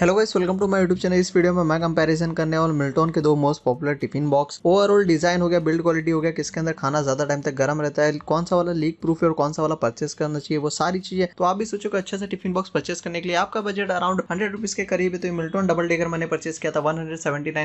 hello guys welcome to my YouTube channel इस video में मैं कंपैरिजन करने वाला मिल्टन के दो most popular tiffin box overall design हो गया बिल्ड क्वालिटी हो गया किसके अंदर खाना ज्यादा टाइम तक गर्म रहता है कौन सा वाला लीक प्रूफ है और कौन सा वाला परचेस करना चाहिए वो सारी चीजें तो आप भी सोचो अच्छे से टिफिन बॉक्स परचेस करने के लिए आपका बजट अराउंड हंड्रेड रुपीज के करीब है तो मिल्टन डबल डेकर मैंने परचेस किया था वन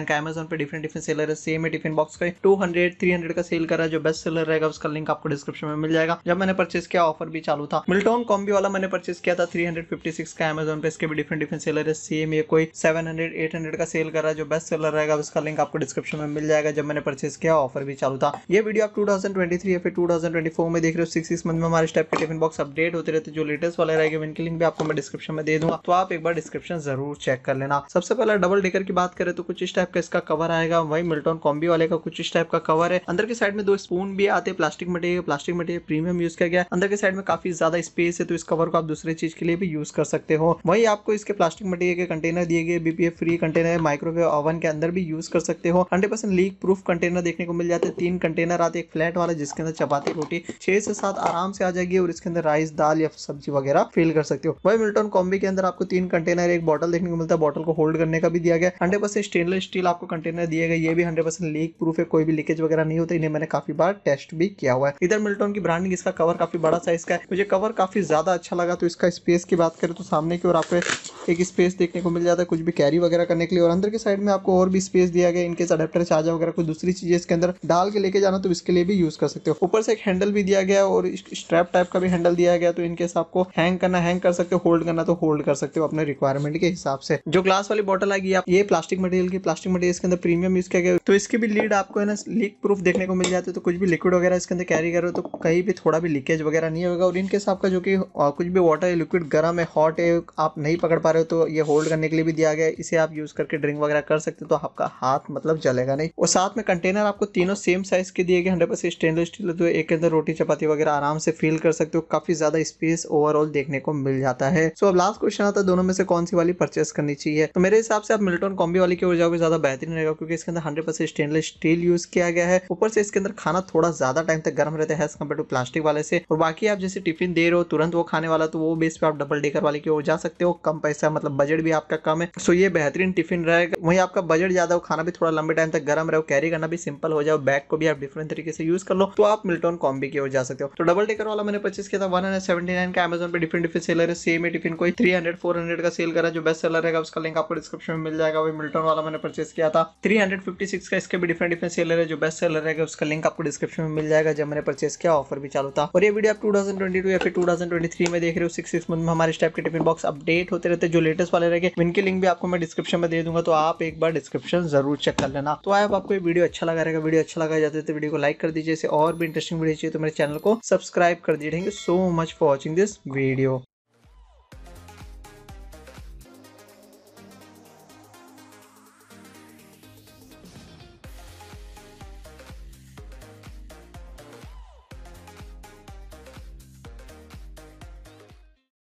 का अमेजन पर डिफरेंट डिफरेंट सेलर है सेम टिफिन बॉक्स का टू हंड्रेड का सेल करा जो बेस्ट सेलर रहेगा उसका लिंक आपको डिस्क्रिप्शन में मिल जाएगा जब मैंने परचेस किया ऑफर भी चालू था मिल्टन कॉम्बी वाला मैंने परचेस किया था थ्री का अमेजन पर इसके भी डिफरेंट डिफरेंट सेलर है ये मेरे कोई 700 800 का सेल कर रहा है जो बेस्ट सेलर रहेगा उसका लिंक आपको डिस्क्रिप्शन में मिल जाएगा जब मैंने परचेस किया ऑफर भी चालू था ये वीडियो आप 2023 या फिर 2024 में देख रहे हो सिक्स सिक्स मंथ में हमारे स्टेप के टिफिन बॉक्स अपडेट होते रहते जो लेटेस्ट वाले रहेंगे उनके लिंक भी आपको मैं डिस्क्रिप्शन में दे दूंगा तो आप एक बार डिस्क्रिप्शन जरूर चेक कर लेना सबसे पहले डबल डेकर की बात करें तो कुछ इस टाइप का इसका कवर आएगा वही मिल्टन कॉम्बी वाले का कुछ इस टाइप का कवर है अंदर के साइड में दो स्पून भी आते हैं plastic material plastic material premium use किया गया अंदर के साइड में काफी ज्यादा स्पेस है तो इस कवर को आप दूसरे चीज के लिए भी यूज कर सकते हो वही आपको इसके प्लास्टिक मटेरियल के कंटेनर दिए गए बीपीएफ फ्री कंटेनर है माइक्रोवेव ओवन के अंदर भी यूज कर सकते हो hundred percent leak proof container देखने को मिल जाते हैं तीन कंटेनर आते एक फ्लैट वाला जिसके अंदर चपाती रोटी छह से सात आराम से आ जाएगी और इसके अंदर राइस दाल या सब्जी वगैरह फिल कर सकते हो वही मिल्टन कॉम्बी के अंदर आपको तीन कंटेनर एक बॉटल देखने को मिलता है बॉटल को होल्ड करने का भी दिया गया हंड्रेड परसेंट स्टेनलेस स्टील आपको कंटेनर दिए गए ये भी हंड्रेड परसेंट लीक प्रूफ है कोई भी लीकेज वगैरह नहीं होता इन्हें मैंने काफी बार टेस्ट भी किया हुआ है इधर मिल्टन की ब्रांडिंग इसका कवर काफी बड़ा साइज का है मुझे कवर काफी ज्यादा अच्छा लगा तो इसका स्पेस की बात करें तो सामने की ओर आपको एक स्पेस देखने को मिल जाता है कुछ भी कैरी वगैरह करने के लिए और अंदर के साइड में आपको और भी स्पेस दिया गया इनके अडेप्टर चार्जर वगैरह कुछ दूसरी चीजें इसके अंदर डाल के लेके जाना तो इसके लिए भी यूज कर सकते हो ऊपर से एक हैंडल भी दिया गया और स्ट्रैप टाइप का भी हैंडल दिया गया तो इनकेस आपको हैंग करना हैंग कर सकते हो होल्ड करना तो होल्ड कर सकते हो अपने रिक्वायरमेंट के हिसाब से जो ग्लास वाली बॉटल आ गई आप ये प्लास्टिक मटेरियल की प्लास्टिक मटेरियल इसके अंदर प्रीमियम यूज किया गया तो इसकी भी लीड आपको है ना लीक प्रूफ देखने को मिल जाती है तो कुछ भी लिक्विड वगैरह इसके अंदर कैरी करो तो कहीं भी थोड़ा भी लीकेज वगैरह नहीं होगा और इनके इनकेस का जो कि कुछ भी वाटर लिक्विड गर्म है हॉट है आप नहीं पकड़ पा रहे हो तो ये होल्ड करने के लिए भी दिया गया है इसे आप यूज़ करके ड्रिंक वगैरह कर सकते हैं तो आपका हाथ मतलब जलेगा नहीं और साथ में कंटेनर आपको तीनों सेम साइज़ के दिए गए हंड्रेड परसेंट स्टेनलेस स्टील तो एक के अंदर रोटी चपाती वगैरह आराम से फील कर सकते हो काफ़ी ज़्यादा स्पेस ओवरऑल देखने को मिल जाता है सो अब लास्ट क्वेश्चन आता है दोनों में से कौन सी वाली परचेस करनी चाहिए तो मेरे हिसाब से आप मिल्टन कॉम्बी वाली की ओर जाओगे ज़्यादा बेहतरीन रहेगा क्योंकि इसके अंदर hundred percent stainless steel use किया गया है ऊपर से इसके अंदर खाना थोड़ा ज़्यादा टाइम तक गर्म रहता है एज कम्पेयर टू प्लास्टिक वाले से और बाकी आप जैसे टिफिन दे रहे हो तुरंत वो खाने वाला तो वो बेस पे आप डबल डेकर वाले की ओर जा सकते हो कम पैसा मतलब बजट भी आप आपका कम है सो ये बेहतरीन टिफिन रहेगा वही आपका बजट ज़्यादा हो खाना भी थोड़ा लंबे टाइम तक गर्म रहे कैरी करना भी सिंपल हो जाओ बैग को भी आप डिफरेंट तरीके से यूज़ कर लो तो आप मिल्टोन कॉम्बी की ओर जा सकते हो तो डबल टेकर वाला मैंने पच्चीस किया था वन हंड्रेड सेवेंटी नाइन का एमेजन पर डिफरेंट डिफिन सेलर है सेम ही टिफिन कोई थ्री हंड्रेड फोर हंड्रेड का सेल करा जो बेस्ट सेलर है उसका लिंक आपको डिस्क्रिप्शन में मिल जाएगा वही मिल्टोन वाला मैंने परचेस किया था थ्री हंड्रेड फिफ्टी सिक्स का इसके भी डिफरेंट डिफरेंट सेलर है जो बेस्ट सेलर है उसका लिंक आपको डिस्क्रिप्शन में मिल जाएगा जब मैंने परचेस किया ऑफर भी चालू था और ये वीडियो आप टू थाउजेंड ट्वेंटी टू या फिर टू थाउजेंड ट्वेंटी थ्री में देख रहे हो सिक्स सिक्स मंथ में हमारे स्टेप के टिफिन बॉक्स अपडेट होते रहते जो लेटेस्ट वाले रहे के इनके लिंक भी आपको मैं डिस्क्रिप्शन में दे दूंगा तो आप एक बार डिस्क्रिप्शन जरूर चेक कर लेना तो आए आपको ये वीडियो अच्छा लगा रहेगा वीडियो अच्छा लगा जाते तो वीडियो को लाइक कर दीजिए और भी इंटरेस्टिंग वीडियो चाहिए तो मेरे चैनल को सब्सक्राइब कर दीजिए thank you so much for watching this video